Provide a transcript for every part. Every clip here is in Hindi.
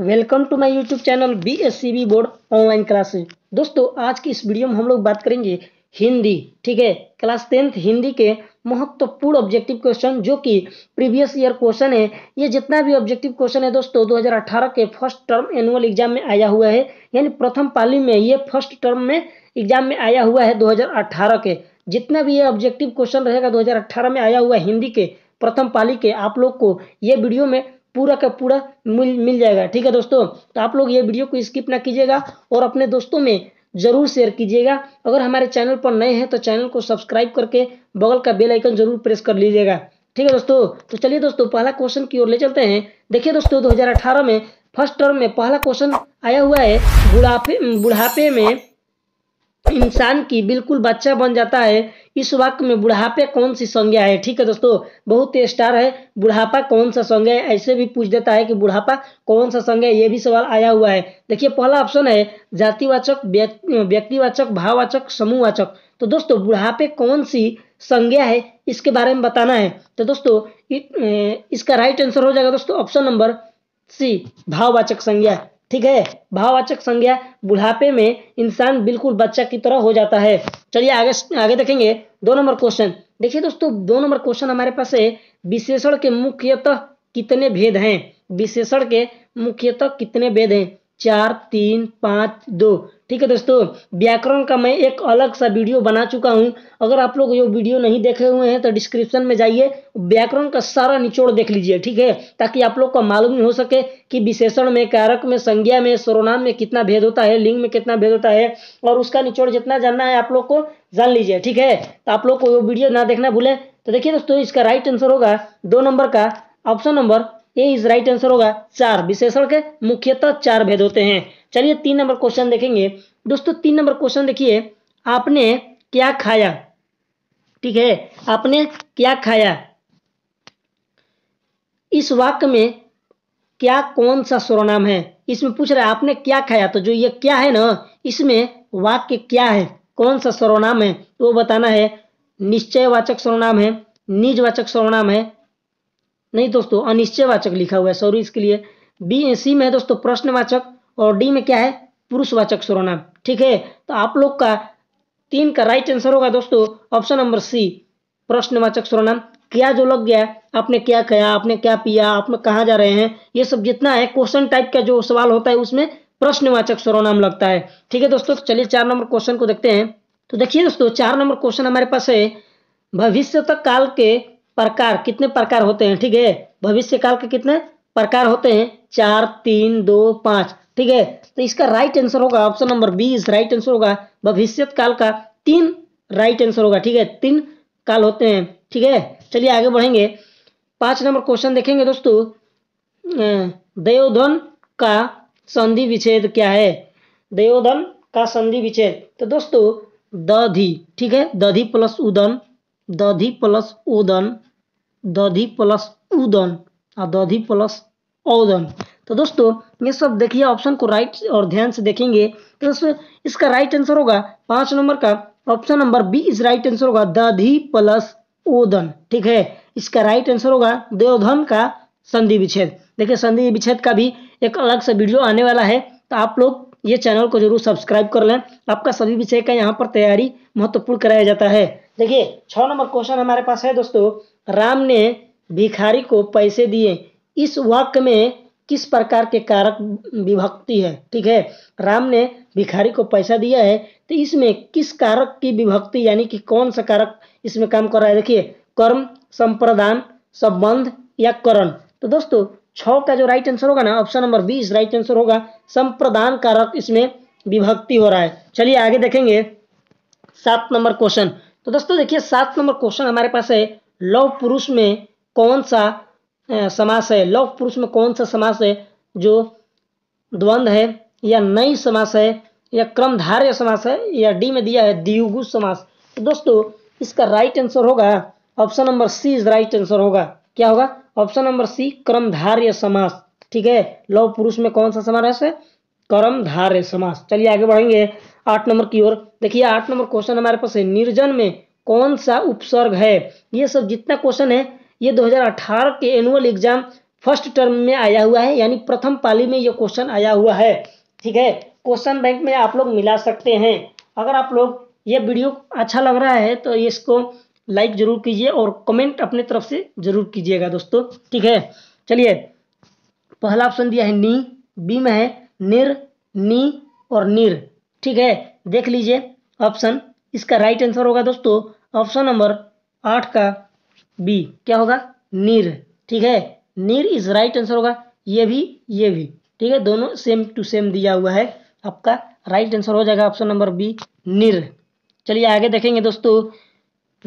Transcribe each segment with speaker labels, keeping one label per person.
Speaker 1: welcome to my YouTube channel B S C B board online classes दोस्तों आज की इस वीडियो में हम लोग बात करेंगे हिंदी ठीक है क्लास टेंथ हिंदी के महत्वपूर्ण ऑब्जेक्टिव क्वेश्चन जो कि प्रीवियस ईयर क्वेश्चन है ये जितना भी ऑब्जेक्टिव क्वेश्चन है दोस्तों 2018 के फर्स्ट टर्म एनुअल एग्जाम में आया हुआ है यानी प्रथम पाली में ये फर्स्ट टर्म में एग्जाम में आया हुआ है दो के जितना भी ये ऑब्जेक्टिव क्वेश्चन रहेगा दो में आया हुआ हिंदी के प्रथम पाली के आप लोग को ये वीडियो में पूरा का पूरा मिल मिल जाएगा ठीक है दोस्तों तो आप लोग ये वीडियो को स्किप ना कीजिएगा और अपने दोस्तों में जरूर शेयर कीजिएगा अगर हमारे चैनल पर नए हैं तो चैनल को सब्सक्राइब करके बगल का बेल आइकन जरूर प्रेस कर लीजिएगा ठीक है दोस्तों तो चलिए दोस्तों पहला क्वेश्चन की ओर ले चलते हैं देखिए दोस्तों 2018 में फर्स्ट टर्म में पहला क्वेश्चन आया हुआ है बुढ़ापे बुढ़ापे में इंसान की बिल्कुल बच्चा बन जाता है इस वाक्य में बुढ़ापे कौन सी संज्ञा है ठीक है दोस्तों बहुत ही स्टार है बुढ़ापा कौन सा संज्ञा है ऐसे भी पूछ देता है कि बुढ़ापा कौन सा संज्ञा है ये भी सवाल आया हुआ है देखिए पहला ऑप्शन है जातिवाचक व्यक्तिवाचक भाववाचक समूहवाचक तो दोस्तों बुढ़ापे कौन सी संज्ञा है इसके बारे में बताना है तो दोस्तों इसका राइट आंसर हो जाएगा दोस्तों ऑप्शन नंबर सी भाववाचक संज्ञा ठीक है भाववाचक संज्ञा बुढ़ापे में इंसान बिल्कुल बच्चा की तरह हो जाता है चलिए आगे आगे देखेंगे दो नंबर क्वेश्चन देखिए दोस्तों दो नंबर क्वेश्चन हमारे पास है विशेषण के मुख्यतः कितने भेद हैं विशेषण के मुख्यतः कितने भेद हैं चार तीन पाँच दो ठीक है दोस्तों व्याकरण का मैं एक अलग सा वीडियो बना चुका हूँ अगर आप लोग ये वीडियो नहीं देखे हुए हैं तो डिस्क्रिप्शन में जाइए व्याकरण का सारा निचोड़ देख लीजिए ठीक है ताकि आप लोग को मालूम हो सके कि विशेषण में कारक में संज्ञा में सर्वनाम में कितना भेद होता है लिंग में कितना भेद होता है और उसका निचोड़ जितना जानना है आप लोग को जान लीजिए ठीक है तो आप लोग को ये वीडियो ना देखना भूलें तो देखिए दोस्तों इसका राइट आंसर होगा दो नंबर का option number A is right answer होगा चार विशेषण के मुख्यतः चार भेद होते हैं चलिए तीन नंबर क्वेश्चन देखेंगे दोस्तों तीन नंबर क्वेश्चन देखिए आपने क्या खाया ठीक है आपने क्या खाया इस वाक्य में क्या कौन सा सर्वनाम है इसमें पूछ रहा है आपने क्या खाया तो जो ये क्या है ना इसमें वाक्य क्या है कौन सा सर्वनाम है वो बताना है निश्चयवाचक सर्वनाम है निजवाचक सर्वनाम है नहीं दोस्तों अनिश्चयवाचक लिखा हुआ है सॉरी इसके लिए बी सी में दोस्तों प्रश्नवाचक और डी में क्या है पुरुषवाचक सर्वनाम ठीक है तो आप लोग का तीन का राइट आंसर होगा दोस्तों ऑप्शन नंबर सी प्रश्नवाचक सर्वनाम क्या जो लग गया आपने क्या खाया आपने क्या पिया आपने कहा जा रहे हैं ये सब जितना है क्वेश्चन टाइप का जो सवाल होता है उसमें प्रश्नवाचक सर्वनाम लगता है ठीक है दोस्तों तो चलिए चार नंबर क्वेश्चन को देखते हैं तो देखिए दोस्तों चार नंबर क्वेश्चन हमारे पास है भविष्य काल के प्रकार कितने प्रकार होते हैं ठीक है भविष्य काल के कितने प्रकार होते हैं चार तीन दो पांच ठीक है तो इसका राइट आंसर होगा option number B is right answer होगा भविष्य काल का तीन राइट आंसर होगा ठीक है तीन काल होते हैं ठीक है चलिए आगे बढ़ेंगे पांच नंबर क्वेश्चन देखेंगे दोस्तों दयोधन का संधि विच्छेद क्या है दयोधन का संधि विच्छेद तो दोस्तों दधि ठीक है दधि प्लस उदन दधि प्लस उदन दधि प्लस उदन और दधि प्लस ओजोन तो दोस्तों ये सब देखिए ऑप्शन को राइट और ध्यान से देखेंगे तो दोस्तों इसका राइट आंसर होगा पांच नंबर का option number B is right answer होगा दधी प्लस ओदन ठीक है इसका राइट आंसर होगा देवधन का संधि विच्छेद देखिए संधि विच्छेद का भी एक अलग से वीडियो आने वाला है तो आप लोग ये चैनल को जरूर सब्सक्राइब कर लें आपका सभी विषय का यहाँ पर तैयारी महत्वपूर्ण कराया जाता है देखिए छः नंबर क्वेश्चन हमारे पास है दोस्तों राम ने भिखारी को पैसे दिए इस वाक्य में किस प्रकार के कारक विभक्ति है ठीक है राम ने भिखारी को पैसा दिया है तो इसमें किस कारक की विभक्ति यानी कि कौन सा कारक इसमें काम कर रहा है देखिए कर्म संप्रदान संबंध या करण तो दोस्तों छ का जो राइट आंसर होगा ना option number B is right answer होगा संप्रदान कारक इसमें विभक्ति हो रहा है चलिए आगे देखेंगे सात नंबर क्वेश्चन तो दोस्तों देखिए सात नंबर क्वेश्चन हमारे पास है लव पुरुष में कौन सा समास है लौक पुरुष में कौन सा समास है जो द्वंद है या नई समास है या क्रमधार्य समास है या डी में दिया है दियुगु समास तो दोस्तों इसका राइट आंसर होगा option number C is right answer होगा क्या होगा ऑप्शन नंबर सी क्रमधार्य समास ठीक है लव पुरुष में कौन सा समास है क्रमधार्य समास चलिए आगे बढ़ेंगे आठ नंबर की ओर देखिए आठ नंबर क्वेश्चन हमारे पास है निर्जन में कौन सा उपसर्ग है ये सब जितना क्वेश्चन है ये 2018 के एनुअल एग्जाम फर्स्ट टर्म में आया हुआ है यानी प्रथम पाली में ये क्वेश्चन आया हुआ है ठीक है क्वेश्चन बैंक में आप लोग मिला सकते हैं अगर आप लोग ये वीडियो अच्छा लग रहा है तो इसको लाइक जरूर कीजिए और कमेंट अपने तरफ से जरूर कीजिएगा दोस्तों ठीक है चलिए पहला ऑप्शन दिया है नी बी में है निर नी और निर ठीक है देख लीजिए ऑप्शन इसका राइट आंसर होगा दोस्तों ऑप्शन नंबर आठ का बी क्या होगा नीर ठीक है नीर इज राइट आंसर होगा ये भी ये भी ठीक है दोनों सेम टू सेम दिया हुआ है आपका राइट आंसर हो जाएगा ऑप्शन नंबर बी नीर चलिए आगे देखेंगे दोस्तों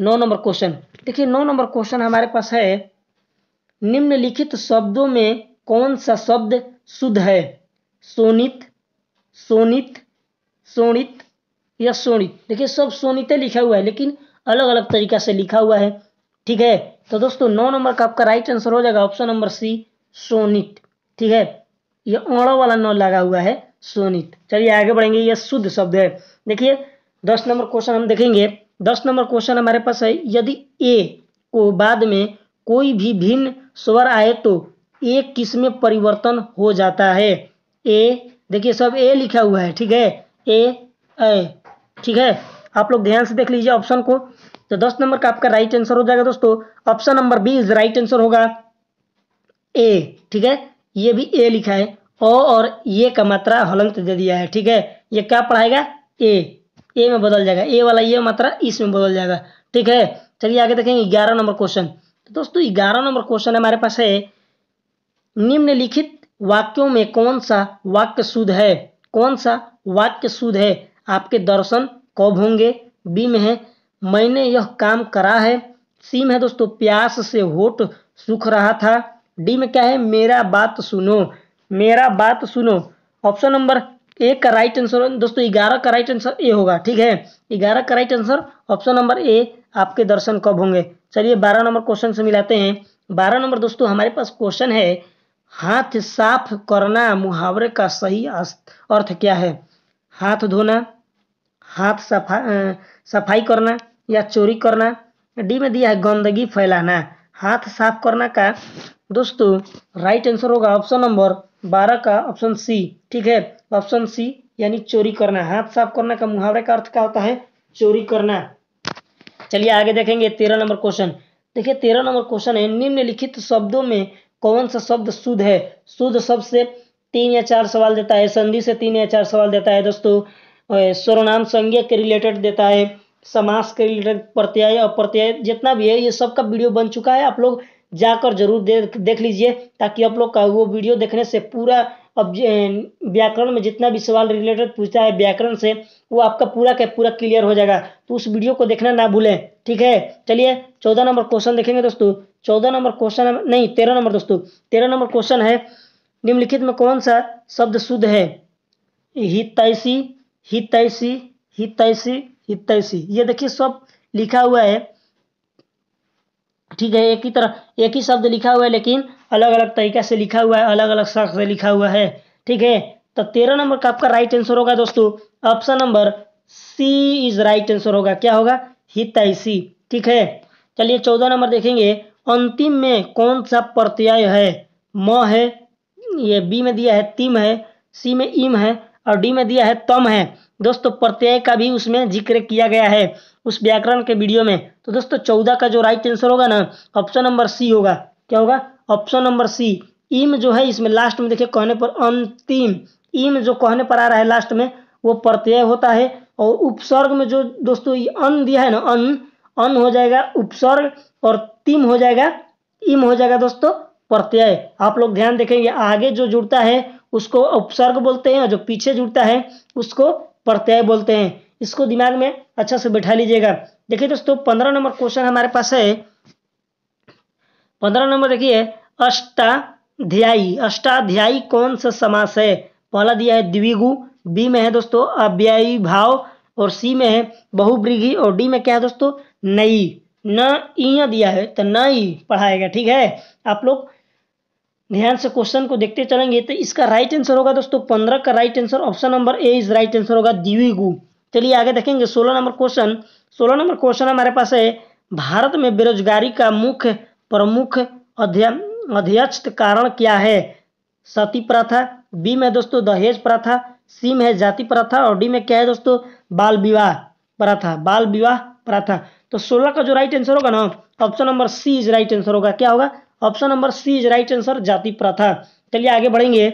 Speaker 1: नौ नंबर क्वेश्चन देखिए नौ नंबर क्वेश्चन हमारे पास है निम्नलिखित शब्दों में कौन सा शब्द शुद्ध है सोनित सोनित सोनित या सोनित देखिए सब सोनित लिखा हुआ है लेकिन अलग अलग तरीका से लिखा हुआ है ठीक है तो दोस्तों नौ नंबर का आपका राइट आंसर हो जाएगा ऑप्शन नंबर सी सोनिट ठीक है ये ओणों वाला नौ लगा हुआ है सोनिट चलिए आगे बढ़ेंगे ये शुद्ध शब्द है देखिए दस नंबर क्वेश्चन हम देखेंगे दस नंबर क्वेश्चन हमारे पास है यदि ए को बाद में कोई भी भिन्न स्वर आए तो ए किस में परिवर्तन हो जाता है ए देखिए सब ए लिखा हुआ है ठीक है ए ए ठीक है आप लोग ध्यान से देख लीजिए ऑप्शन को तो दस नंबर का आपका राइट आंसर हो जाएगा दोस्तों option number B is right answer होगा ए ठीक है ये भी ए लिखा है ओ और ये का मात्रा हलंत तो दे दिया है ठीक है ये क्या पढ़ाएगा ए ए में बदल जाएगा ए वाला ये मात्रा इसमें बदल जाएगा ठीक है चलिए आगे देखेंगे ग्यारह नंबर क्वेश्चन तो दोस्तों ग्यारह नंबर क्वेश्चन हमारे पास है निम्नलिखित वाक्यों में कौन सा वाक्य शुद्ध है कौन सा वाक्य शुद्ध है आपके दर्शन कब होंगे बी में है मैंने यह काम करा है सी में दोस्तों प्यास से होठ सूख रहा था डी में क्या है मेरा बात सुनो मेरा बात सुनो ऑप्शन नंबर ए का राइट आंसर दोस्तों ग्यारह का राइट आंसर ए होगा ठीक है ग्यारह का right answer option number A आपके दर्शन कब होंगे चलिए बारह नंबर क्वेश्चन से मिलाते हैं बारह नंबर दोस्तों हमारे पास क्वेश्चन है हाथ साफ करना मुहावरे का सही अर्थ क्या है हाथ धोना हाथ सफा सफाई करना या चोरी करना डी में दिया है गंदगी फैलाना हाथ साफ करना का दोस्तों राइट आंसर होगा ऑप्शन नंबर बारह का ऑप्शन सी ठीक है ऑप्शन सी यानी चोरी करना हाथ साफ करना का मुहावरे का अर्थ क्या होता है चोरी करना चलिए आगे देखेंगे तेरह नंबर क्वेश्चन देखिए तेरह नंबर क्वेश्चन है निम्नलिखित शब्दों में कौन सा शब्द शुद्ध है शुद्ध शब्द से तीन या चार सवाल देता है संधि से तीन या चार सवाल देता है दोस्तों स्वर्णाम संज्ञा के रिलेटेड देता है समास के रिलेटेड प्रत्यय अप्रत्यय जितना भी है ये सबका वीडियो बन चुका है आप लोग जाकर जरूर देख देख लीजिए ताकि आप लोग का वो वीडियो देखने से पूरा अब व्याकरण में जितना भी सवाल रिलेटेड पूछता है व्याकरण से वो आपका पूरा का पूरा क्लियर हो जाएगा तो उस वीडियो को देखना ना भूलें ठीक है चलिए चौदह नंबर क्वेश्चन देखेंगे दोस्तों चौदह नंबर क्वेश्चन नहीं तेरह नंबर दोस्तों तेरह नंबर क्वेश्चन है निम्नलिखित में कौन सा शब्द शुद्ध है हितैषी हितैषी हितैषी हितैषी ये देखिए सब लिखा हुआ है ठीक है एक ही तरह एक ही शब्द लिखा हुआ है लेकिन अलग अलग तरीका से लिखा हुआ है अलग अलग शख्स से लिखा हुआ है ठीक है तो तेरह नंबर का आपका राइट आंसर होगा दोस्तों option number C is right answer होगा क्या होगा हितैषी ठीक है चलिए चौदह नंबर देखेंगे अंतिम में कौन सा प्रत्यय है म है ये बी में दिया है तिम है सी में इम है और डी में दिया है तम है दोस्तों प्रत्यय का भी उसमें जिक्र किया गया है उस व्याकरण के वीडियो में तो दोस्तों चौदह का जो राइट आंसर होगा ना ऑप्शन नंबर सी होगा क्या होगा ऑप्शन नंबर सी इम जो है इसमें लास्ट में देखिए कहने पर अंतिम इम जो कहने पर आ रहा है लास्ट में वो प्रत्यय होता है और उपसर्ग में जो दोस्तों ये अन दिया है ना अन अन हो जाएगा उपसर्ग और तिम हो जाएगा इम हो जाएगा दोस्तों प्रत्यय आप लोग ध्यान देखेंगे आगे जो जुड़ता है उसको उपसर्ग बोलते हैं और जो पीछे जुड़ता है उसको प्रत्यय बोलते हैं इसको दिमाग में अच्छा से बैठा लीजिएगा देखिए दोस्तों पंद्रह नंबर क्वेश्चन हमारे पास है पंद्रह नंबर देखिए अष्टाध्यायी अष्टाध्यायी कौन सा समास है पहला दिया है द्विगु बी में है दोस्तों अव्ययी भाव और सी में है बहुब्रीघी और डी में क्या है दोस्तों नई न इया दिया है तो नई पढ़ाएगा ठीक है आप लोग ध्यान से क्वेश्चन को देखते चलेंगे तो इसका राइट आंसर होगा दोस्तों पंद्रह का right answer option number A is right answer होगा दीवीगु चलिए आगे देखेंगे सोलह नंबर क्वेश्चन सोलह नंबर क्वेश्चन हमारे पास है भारत में बेरोजगारी का मुख्य प्रमुख अध्यक्ष कारण क्या है सती प्रथा बी में दोस्तों दहेज प्रथा सी में है जाति प्रथा और डी में क्या है दोस्तों बाल विवाह प्रथा बाल विवाह प्रथा तो सोलह का जो राइट आंसर होगा ना option number C is right answer होगा क्या होगा option number C is right answer जाति प्रथा चलिए आगे बढ़ेंगे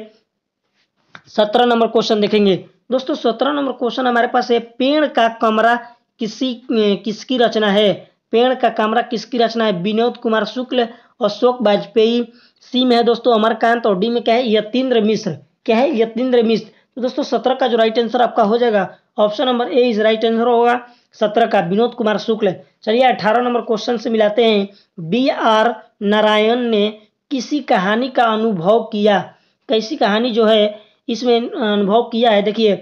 Speaker 1: सत्रह नंबर क्वेश्चन देखेंगे दोस्तों सत्रह नंबर क्वेश्चन हमारे पास है पेड़ का कमरा किसी किसकी रचना है पेड़ का कमरा किसकी रचना है विनोद कुमार शुक्ल अशोक वाजपेयी सी में है दोस्तों अमरकांत और डी में क्या है यतीन्द्र मिश्र क्या है यतीन्द्र मिश्र तो दोस्तों सत्रह का जो राइट आंसर आपका हो जाएगा option number A is right answer होगा सत्रह का विनोद कुमार शुक्ल चलिए अठारह नंबर क्वेश्चन से मिलाते हैं बी आर नारायण ने किसी कहानी का अनुभव किया कैसी कहानी जो है इसमें अनुभव किया है देखिए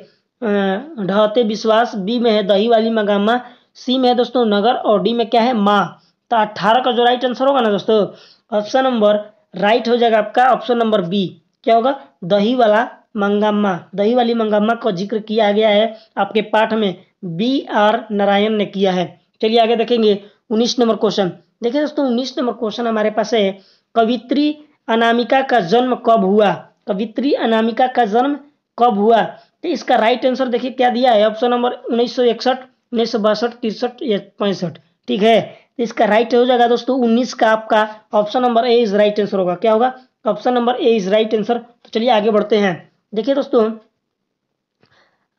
Speaker 1: ढहते विश्वास बी में है दही वाली मगामा सी में है दोस्तों नगर और डी में क्या है माँ तो अट्ठारह का जो राइट आंसर होगा ना दोस्तों ऑप्शन नंबर राइट हो जाएगा आपका ऑप्शन नंबर बी क्या होगा दही वाला मंगामा दही वाली मंगामा का जिक्र किया गया है आपके पाठ में बी आर नारायण ने किया है चलिए आगे देखेंगे उन्नीस नंबर क्वेश्चन देखिए दोस्तों उन्नीस नंबर क्वेश्चन हमारे पास है कवित्री अनामिका का जन्म कब हुआ कवित्री अनामिका का जन्म कब हुआ तो इसका राइट आंसर देखिए क्या दिया है ऑप्शन नंबर उन्नीस सौ इकसठ या पैंसठ ठीक है तो इसका राइट हो जाएगा दोस्तों उन्नीस का आपका option number A is right answer होगा क्या होगा option number A is right answer तो चलिए आगे बढ़ते हैं देखिए दोस्तों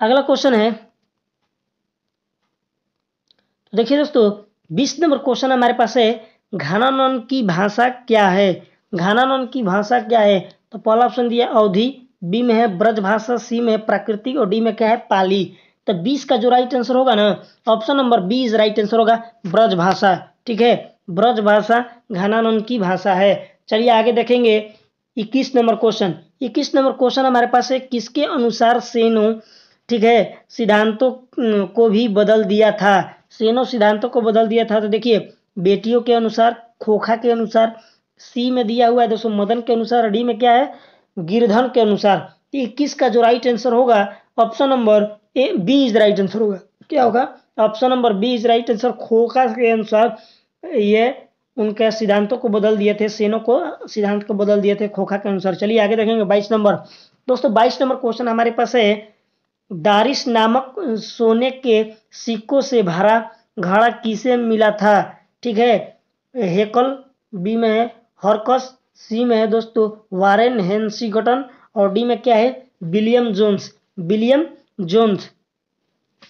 Speaker 1: अगला क्वेश्चन है तो देखिए दोस्तों बीस नंबर क्वेश्चन हमारे पास है घानानन की भाषा क्या है घानानन की भाषा क्या है तो पहला ऑप्शन दिया अवधि बी में है ब्रज भाषा सी में प्राकृतिक और डी में क्या है पाली तो बीस का जो राइट आंसर होगा ना option number B is right answer होगा ब्रज भाषा ठीक है ब्रज भाषा घानानन की भाषा है चलिए आगे देखेंगे इक्कीस नंबर क्वेश्चन इक्कीस नंबर क्वेश्चन हमारे पास है किसके अनुसार सेनो ठीक है सिद्धांतों को भी बदल दिया था सेनो सिद्धांतों को बदल दिया था तो देखिए बेटियों के अनुसार खोखा के अनुसार सी में दिया हुआ है दोस्तों मदन के अनुसार डी में क्या है गिरधन के अनुसार इक्कीस तो का जो राइट आंसर होगा option number A B is right answer होगा क्या होगा option number B is right answer खोखा के अनुसार ये उनके सिद्धांतों को बदल दिए थे सेनों को सिद्धांत को बदल दिए थे खोखा के अनुसार चलिए आगे देखेंगे बाईस नंबर दोस्तों बाईस नंबर क्वेश्चन हमारे पास है दारिस नामक सोने के सिक्कों से भरा घड़ा किसे मिला था ठीक है हेकल बी में है हॉर्कस सी में है दोस्तों वारेन हेंसीगटन और डी में क्या है विलियम जोन्स विलियम जोन्स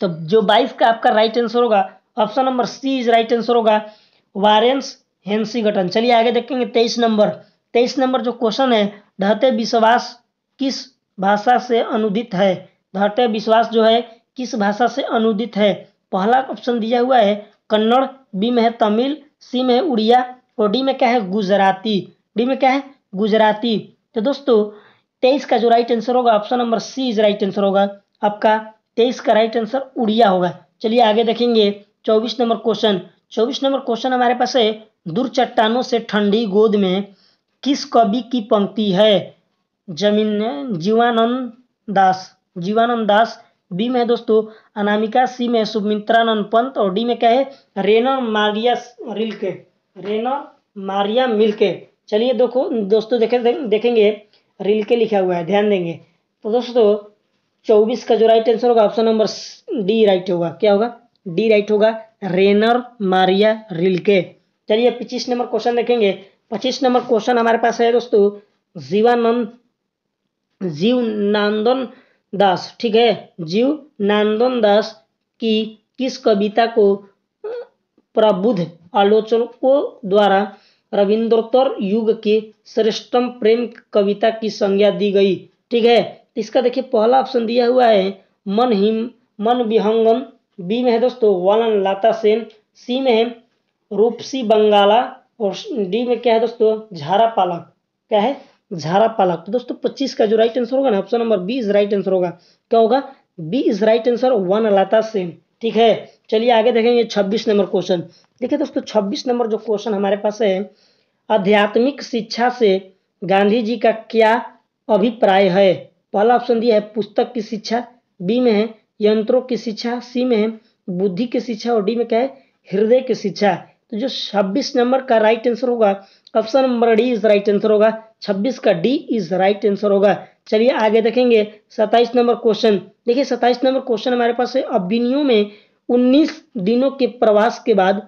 Speaker 1: तो जो बाइस का आपका राइट आंसर होगा option number C is right answer होगा वारेंस हेंसीगटन चलिए आगे देखेंगे तेईस नंबर तेईस नंबर जो क्वेश्चन है ढहते विश्वास किस भाषा से अनुदित है भारतीय विश्वास जो है किस भाषा से अनुदित है पहला ऑप्शन दिया हुआ है कन्नड़ बी में है तमिल सी में है उड़िया और डी में क्या है गुजराती डी में क्या है गुजराती तो दोस्तों तेईस का जो राइट आंसर होगा option number C is right answer होगा आपका तेईस का राइट आंसर उड़िया होगा चलिए आगे देखेंगे चौबीस नंबर क्वेश्चन चौबीस नंबर क्वेश्चन हमारे पास है दूर चट्टानों से ठंडी गोद में किस कवि की पंक्ति है जमीन जीवानंद दास जीवानंद दास बी में है दोस्तों अनामिका सी में सुमित्रानंद पंत और डी में क्या है रेनर मारिया रिलके रेनर मारिया मिलके चलिए देखो दोस्तों देखे देखेंगे रिलके लिखा हुआ है ध्यान देंगे तो दोस्तों चौबीस का जो राइट आंसर होगा ऑप्शन नंबर डी राइट होगा क्या होगा डी राइट होगा रेनर मारिया रिलके चलिए पच्चीस नंबर क्वेश्चन देखेंगे पच्चीस नंबर क्वेश्चन हमारे पास है दोस्तों जीवानंद जीव दास ठीक है जीव नंदन दास की किस कविता को प्रबुद्ध आलोचकों द्वारा रविंद्रोत्तर युग के श्रेष्ठतम प्रेम कविता की संज्ञा दी गई ठीक है इसका देखिए पहला ऑप्शन दिया हुआ है मन हिम मन विहंगम बी में है दोस्तों वालन लाता सेन सी में है रूपसी बंगाला और डी में क्या है दोस्तों झारा पालक क्या है झारा पालक तो दोस्तों पच्चीस का जो राइट आंसर होगा ना option number B is right answer होगा क्या होगा बी इज राइट आंसर वन लाता सेम ठीक है चलिए आगे देखेंगे छब्बीस नंबर क्वेश्चन देखिए दोस्तों छब्बीस नंबर जो क्वेश्चन हमारे पास है आध्यात्मिक शिक्षा से गांधी जी का क्या अभिप्राय है पहला ऑप्शन दिया है पुस्तक की शिक्षा बी में है यंत्रों की शिक्षा सी में है बुद्धि की शिक्षा और डी में क्या है हृदय की शिक्षा तो जो 26 नंबर का राइट आंसर होगा option number D is right answer होगा 26 का डी इज राइट आंसर होगा चलिए आगे देखेंगे 27 नंबर क्वेश्चन देखिए 27 नंबर क्वेश्चन हमारे पास है अभिनियों में 19 दिनों के प्रवास के बाद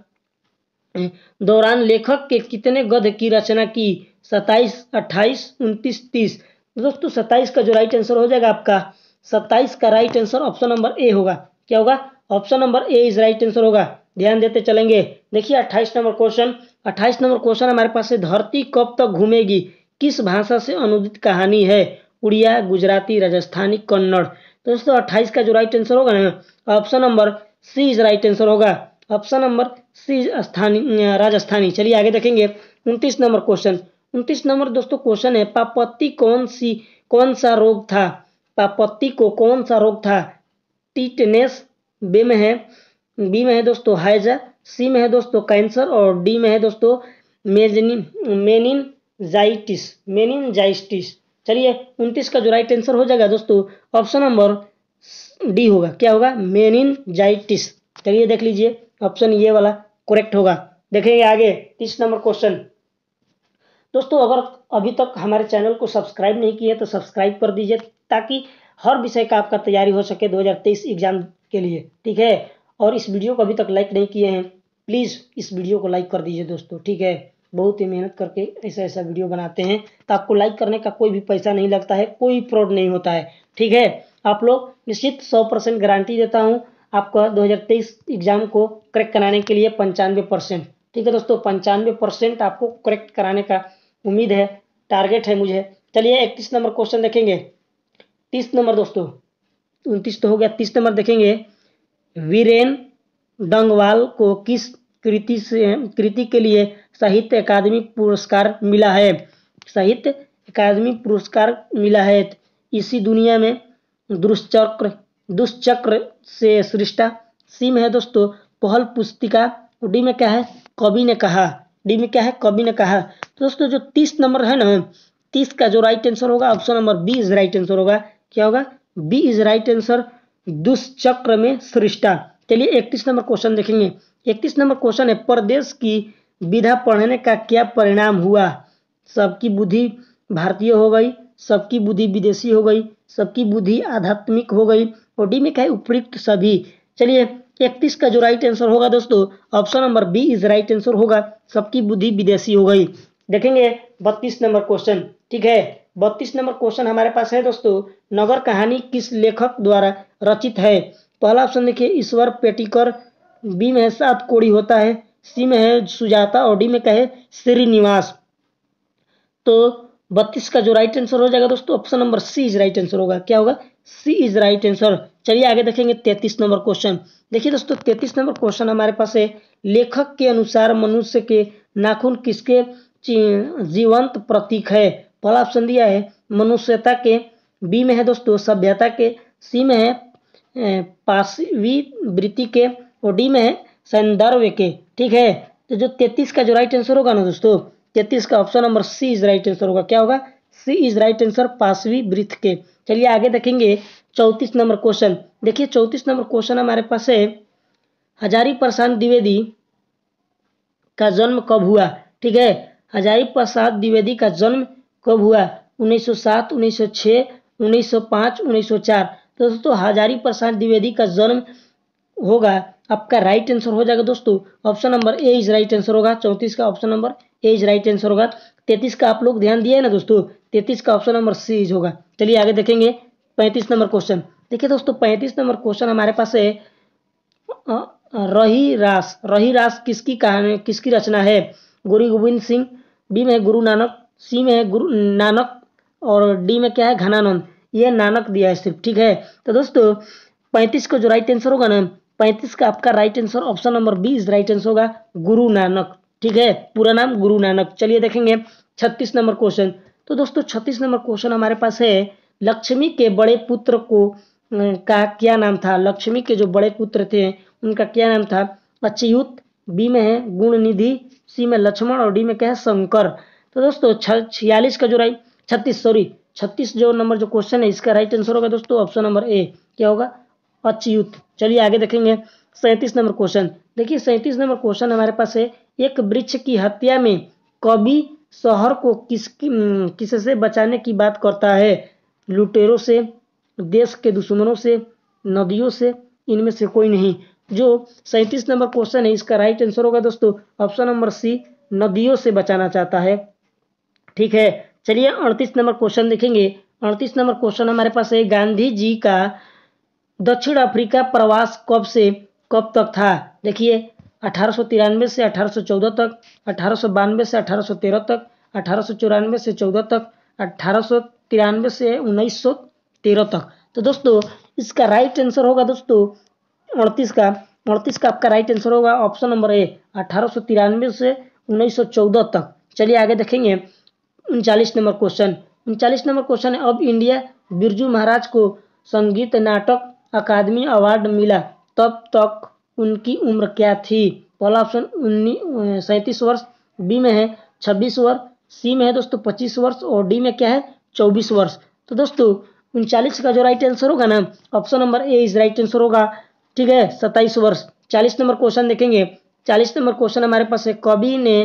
Speaker 1: दौरान लेखक के कितने गद्य की रचना की 27, 28, 29, 30 दोस्तों 27 का जो राइट आंसर हो जाएगा आपका 27 का right answer option number A होगा क्या होगा option number A is right answer होगा ध्यान देते चलेंगे देखिए अट्ठाईस नंबर क्वेश्चन अट्ठाईस नंबर क्वेश्चन हमारे पास है धरती कब तक घूमेगी किस भाषा से अनुदित कहानी है उड़िया गुजराती राजस्थानी कन्नड़ तो दोस्तों अट्ठाईस का जो राइट आंसर होगा ना option number C is right answer होगा ऑप्शन नंबर सी स्थानीय राजस्थानी चलिए आगे देखेंगे उनतीस नंबर क्वेश्चन उनतीस नंबर दोस्तों क्वेश्चन है पापत्ती कौन सी कौन सा रोग था पापत्ती को कौन सा रोग था टीटनेस बेम है बी में है दोस्तों हाइजा सी में है दोस्तों कैंसर और डी में है दोस्तों मेजनी मेनिन जाइटिस मेनिन जाइस्टिस चलिए उनतीस का जो राइट आंसर हो जाएगा दोस्तों ऑप्शन नंबर डी होगा क्या होगा मेनिन जाइटिस चलिए देख लीजिए ऑप्शन ये वाला करेक्ट होगा देखेंगे आगे तीस नंबर क्वेश्चन दोस्तों अगर अभी तक हमारे चैनल को सब्सक्राइब नहीं किया तो सब्सक्राइब कर दीजिए ताकि हर विषय का आपका तैयारी हो सके 2023 एग्जाम के लिए ठीक है और इस वीडियो को अभी तक लाइक नहीं किए हैं प्लीज़ इस वीडियो को लाइक कर दीजिए दोस्तों ठीक है बहुत ही मेहनत करके ऐसा ऐसा वीडियो बनाते हैं तो आपको लाइक करने का कोई भी पैसा नहीं लगता है कोई फ्रॉड नहीं होता है ठीक है आप लोग निश्चित सौ परसेंट गारंटी देता हूँ आपका 2023 एग्ज़ाम को करेक्ट कराने के लिए पंचानवे परसेंट ठीक है दोस्तों पंचानवे परसेंट आपको करेक्ट कराने का उम्मीद है टारगेट है मुझे चलिए इकतीस नंबर क्वेश्चन देखेंगे तीस नंबर दोस्तों उनतीस तो हो गया तीस नंबर देखेंगे वीरेन डंगवाल को किस कृति से कृति के लिए साहित्य अकादमी पुरस्कार मिला है साहित्य अकादमी पुरस्कार मिला है इसी दुनिया में दुष्चक्र दुष्चक्र से सृष्टा सिम है दोस्तों पहल पुस्तिका डी में क्या है कवि ने कहा डी में क्या है कवि ने कहा तो दोस्तों जो तीस नंबर है ना तीस का जो राइट आंसर होगा option number B is right answer होगा क्या होगा बी इज राइट आंसर दुष्चक्र में सृष्टा चलिए इकतीस नंबर क्वेश्चन देखेंगे इकतीस नंबर क्वेश्चन है परदेश की विधा पढ़ने का क्या परिणाम हुआ सबकी बुद्धि भारतीय हो गई सबकी बुद्धि विदेशी हो गई सबकी बुद्धि आध्यात्मिक हो गई और डी में क्या है उपयुक्त सभी चलिए इकतीस का जो राइट आंसर होगा दोस्तों option number B is right answer होगा सबकी बुद्धि विदेशी हो गई देखेंगे बत्तीस नंबर क्वेश्चन ठीक है बत्तीस नंबर क्वेश्चन हमारे पास है दोस्तों नगर कहानी किस लेखक द्वारा रचित है पहला ऑप्शन देखिए ईश्वर पेटिकर बी में सात कोड़ी होता है सी में है सुजाता और डी में कहे श्रीनिवास तो बत्तीस का जो राइट आंसर हो जाएगा दोस्तों option number C is right answer होगा क्या होगा सी इज राइट आंसर चलिए आगे देखेंगे तैतीस नंबर क्वेश्चन देखिए दोस्तों तैतीस नंबर क्वेश्चन हमारे पास है लेखक के अनुसार मनुष्य के नाखून किसके जीवंत प्रतीक है पहला ऑप्शन दिया है मनुष्यता के बी में है दोस्तों सभ्यता के सी में है पासवी वृत्ति के और डी में है सौंदर्य के ठीक है तो जो तैतीस का जो राइट आंसर होगा ना दोस्तों तैतीस का option number C is right answer होगा क्या होगा सी इज राइट आंसर पासवी वृत्त के चलिए आगे देखेंगे चौंतीस नंबर क्वेश्चन देखिए चौंतीस नंबर क्वेश्चन हमारे पास है हजारी प्रसाद द्विवेदी का जन्म कब हुआ ठीक है हजारी प्रसाद द्विवेदी का जन्म कब हुआ 1907, 1906, 1905, 1904 तो दोस्तों हजारी प्रसाद द्विवेदी का जन्म होगा आपका राइट आंसर हो जाएगा दोस्तों option number A is right answer होगा चौंतीस का option number A is right answer होगा तैतीस का आप लोग ध्यान दिया है ना दोस्तों तैतीस का ऑप्शन नंबर सी इज होगा चलिए आगे देखेंगे पैंतीस नंबर क्वेश्चन देखिए दोस्तों पैंतीस नंबर क्वेश्चन हमारे पास है रही रास रही रास किसकी कहानी किसकी रचना है गुरु गोविंद सिंह बी में गुरु नानक सी में है गुरु नानक और डी में क्या है घनानंद ये नानक दिया है सिर्फ ठीक है तो दोस्तों पैंतीस का जो राइट आंसर होगा ना पैंतीस का आपका right answer option number B is right answer होगा गुरु नानक ठीक है पूरा नाम गुरु नानक चलिए देखेंगे छत्तीस नंबर क्वेश्चन तो दोस्तों छत्तीस नंबर क्वेश्चन हमारे पास है लक्ष्मी के बड़े पुत्र को का क्या नाम था लक्ष्मी के जो बड़े पुत्र थे उनका क्या नाम था अच्युत बी में है गुण निधि सी में लक्ष्मण और डी में क्या है शंकर तो दोस्तों छियालीस का जो राइट छत्तीस सॉरी छत्तीस जो नंबर जो क्वेश्चन है इसका राइट आंसर होगा दोस्तों ऑप्शन नंबर ए क्या होगा अच्युत चलिए आगे देखेंगे सैंतीस नंबर क्वेश्चन देखिए सैंतीस नंबर क्वेश्चन हमारे पास है एक वृक्ष की हत्या में कवि शहर को किस किससे बचाने की बात करता है लुटेरों से देश के दुश्मनों से नदियों से इनमें से कोई नहीं जो सैंतीस नंबर क्वेश्चन है इसका राइट आंसर होगा दोस्तों ऑप्शन नंबर सी नदियों से बचाना चाहता है ठीक है चलिए अड़तीस नंबर क्वेश्चन देखेंगे अड़तीस नंबर क्वेश्चन हमारे पास है गांधी जी का दक्षिण अफ्रीका प्रवास कब से कब तक था देखिए अठारह से अठारह तक अठारह से अठारह तक अठारह से चौदह तक अठारह से उन्नीस तक तो दोस्तों इसका राइट आंसर होगा दोस्तों अड़तीस का अड़तीस का आपका राइट आंसर होगा ऑप्शन नंबर ए अठारह से उन्नीस तक चलिए आगे देखेंगे उनचालीस नंबर क्वेश्चन उनचालीस नंबर क्वेश्चन है अब इंडिया बिरजू महाराज को संगीत नाटक अकादमी अवार्ड मिला तब तक उनकी उम्र क्या थी पहला ऑप्शन उन्नीस सैंतीस वर्ष बी में है छब्बीस वर्ष सी में है दोस्तों पच्चीस वर्ष और डी में क्या है चौबीस वर्ष तो दोस्तों उनचालीस का जो राइट आंसर होगा ना option number A is right answer होगा ठीक है सत्ताईस वर्ष चालीस नंबर क्वेश्चन देखेंगे चालीस नंबर क्वेश्चन हमारे पास है कवि ने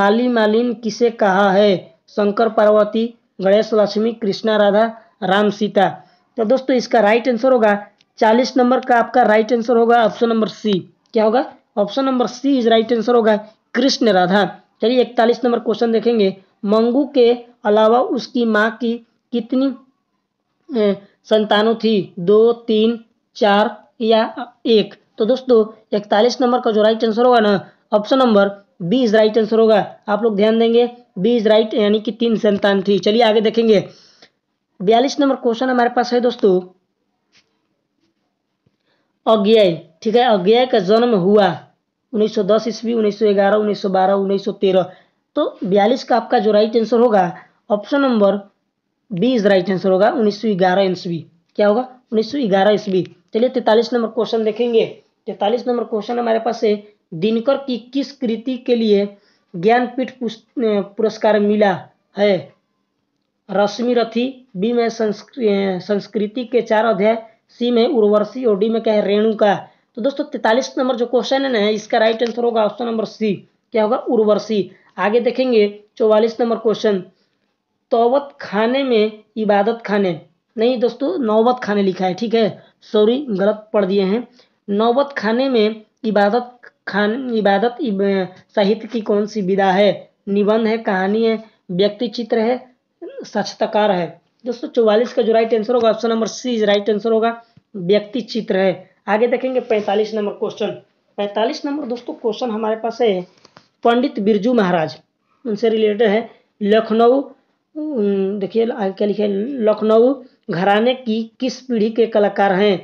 Speaker 1: माली मालिन किसे कहा है शंकर पार्वती गणेश लक्ष्मी कृष्णा राधा राम सीता तो दोस्तों इसका राइट आंसर होगा चालीस नंबर का आपका राइट आंसर होगा ऑप्शन नंबर सी क्या होगा option number C is right answer होगा कृष्ण राधा चलिए इकतालीस नंबर क्वेश्चन देखेंगे मंगू के अलावा उसकी माँ की कितनी संतानों थी दो तीन चार या एक तो दोस्तों इकतालीस नंबर का जो राइट आंसर होगा ना option number B is right answer होगा आप लोग ध्यान देंगे बीज राइट यानी कि तीन संतान थी चलिए आगे देखेंगे बयालीस नंबर क्वेश्चन हमारे पास है दोस्तों अज्ञाय ठीक है अज्ञाय का जन्म हुआ 1910 सौ ईस्वी उन्नीस सौ तो बयालीस का आपका जो राइट आंसर होगा option number B is right answer होगा उन्नीस सौ क्या होगा उन्नीस सौ चलिए तैतालीस नंबर क्वेश्चन देखेंगे तैतालीस नंबर क्वेश्चन हमारे पास है दिनकर की किस कृति के लिए ज्ञानपीठ पुरस्कार मिला है रश्मि रथी बी में संस्कृति के चार अध्याय सी में उर्वशी और डी में क्या है का तो दोस्तों तैतालीस नंबर जो क्वेश्चन है ना इसका राइट आंसर होगा ऑप्शन नंबर सी क्या होगा उर्वशी आगे देखेंगे चौवालीस नंबर क्वेश्चन तोवत खाने में इबादत खाने नहीं दोस्तों नौबत खाने लिखा है ठीक है सॉरी गलत पढ़ दिए हैं नौबत खाने में इबादत खान इबादत इब, साहित्य की कौन सी विधा है निबंध है कहानी है व्यक्ति चित्र है साक्षताकार है दोस्तों चौवालीस का जो राइट आंसर होगा option number C is right answer होगा व्यक्ति चित्र है आगे देखेंगे पैंतालीस नंबर क्वेश्चन पैंतालीस नंबर दोस्तों क्वेश्चन हमारे पास है पंडित बिरजू महाराज उनसे रिलेटेड है लखनऊ देखिए आगे क्या लिखे लखनऊ घराने की किस पीढ़ी के कलाकार हैं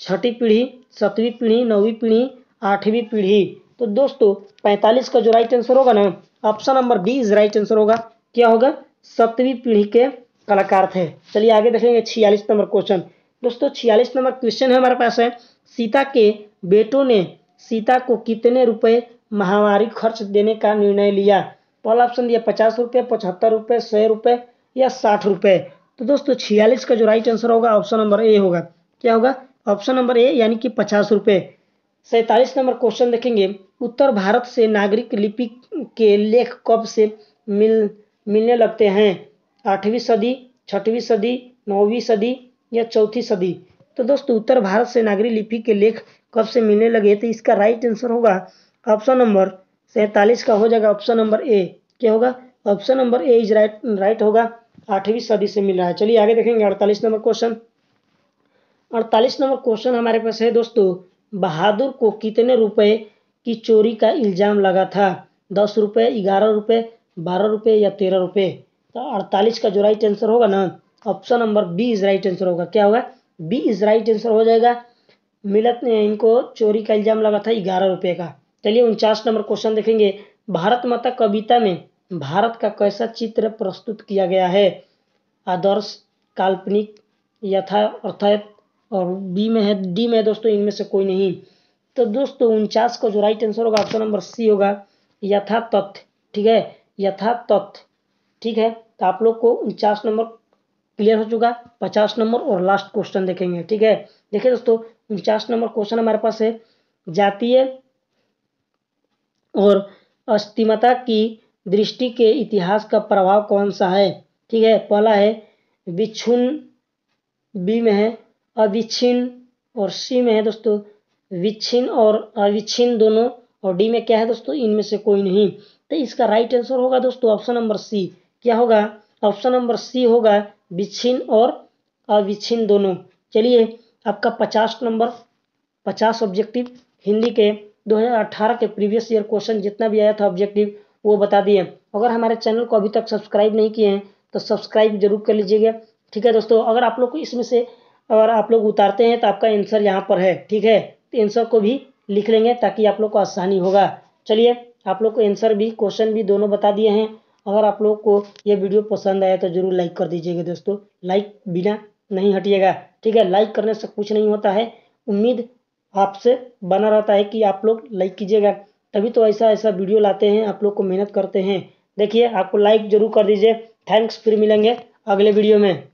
Speaker 1: छठी पीढ़ी सतवीं पीढ़ी नौवीं पीढ़ी आठवीं पीढ़ी तो दोस्तों पैंतालीस का जो राइट आंसर होगा ना option number B is right answer होगा क्या होगा सप्तवीं पीढ़ी के कलाकार थे चलिए आगे देखेंगे छियालीस नंबर क्वेश्चन दोस्तों छियालीस नंबर क्वेश्चन है हमारे पास है सीता के बेटों ने सीता को कितने रुपए महावारी खर्च देने का निर्णय लिया पहला ऑप्शन दिया पचास रुपये पचहत्तर रुपये सौ रुपये या साठ रुपये तो दोस्तों छियालीस का जो राइट आंसर होगा ऑप्शन नंबर ए होगा क्या होगा ऑप्शन नंबर ए यानी कि पचास रुपये सैतालीस नंबर क्वेश्चन देखेंगे उत्तर भारत से नागरिक लिपि के लेख कब से मिल मिलने लगते हैं आठवीं सदी छठवीं सदी नौवीं सदी या चौथी सदी तो दोस्तों उत्तर भारत से नागरिक लिपि के लेख कब से मिलने लगे तो इसका राइट आंसर होगा ऑप्शन नंबर सैंतालीस का हो जाएगा ऑप्शन नंबर ए क्या होगा option number A is right right होगा आठवीं सदी से मिल रहा है चलिए आगे देखेंगे अड़तालीस नंबर क्वेश्चन अड़तालीस नंबर क्वेश्चन हमारे पास है दोस्तों बहादुर को कितने रुपए की चोरी का इल्ज़ाम लगा था दस रुपये ग्यारह रुपये बारह रुपये या तेरह रुपये तो अड़तालीस का जो राइट आंसर होगा ना option number B is right answer होगा क्या होगा बी इज़ राइट आंसर हो जाएगा मिलत ने इनको चोरी का इल्ज़ाम लगा था ग्यारह रुपये का चलिए उनचास नंबर क्वेश्चन देखेंगे भारत माता कविता में भारत का कैसा चित्र प्रस्तुत किया गया है आदर्श काल्पनिक यथा अर्थात और बी में है डी में है दोस्तों इनमें से कोई नहीं तो दोस्तों उनचास का जो राइट आंसर होगा ऑप्शन नंबर सी होगा यथा तथ्य ठीक है यथा तथ्य ठीक है तो आप लोग को उनचास नंबर क्लियर हो चुका पचास नंबर और लास्ट क्वेश्चन देखेंगे ठीक है देखिए दोस्तों उनचास नंबर क्वेश्चन हमारे पास है जातीय और अस्थिमता की दृष्टि के इतिहास का प्रभाव कौन सा है ठीक है पहला है बिछुन बी में है अविच्छिन्न और सी में है दोस्तों विच्छिन्न और अविच्छिन्न दोनों और डी में क्या है दोस्तों इनमें से कोई नहीं तो इसका राइट आंसर होगा दोस्तों ऑप्शन नंबर सी क्या होगा ऑप्शन नंबर सी होगा विच्छिन्न और अविच्छिन्न दोनों चलिए आपका पचास नंबर पचास ऑब्जेक्टिव हिंदी के 2018 के प्रीवियस ईयर क्वेश्चन जितना भी आया था ऑब्जेक्टिव वो बता दिए अगर हमारे चैनल को अभी तक सब्सक्राइब नहीं किए हैं तो सब्सक्राइब जरूर कर लीजिएगा ठीक है दोस्तों अगर आप लोग को इसमें से अगर आप लोग उतारते हैं तो आपका आंसर यहाँ पर है ठीक है तो आंसर को भी लिख लेंगे ताकि आप लोग को आसानी होगा चलिए आप लोग को आंसर भी क्वेश्चन भी दोनों बता दिए हैं अगर आप लोग को ये वीडियो पसंद आया तो ज़रूर लाइक कर दीजिएगा दोस्तों लाइक बिना नहीं हटिएगा ठीक है लाइक करने से कुछ नहीं होता है उम्मीद आपसे बना रहता है कि आप लोग लाइक कीजिएगा तभी तो ऐसा ऐसा वीडियो लाते हैं आप लोग को मेहनत करते हैं देखिए आपको लाइक जरूर कर दीजिए थैंक्स फिर मिलेंगे अगले वीडियो में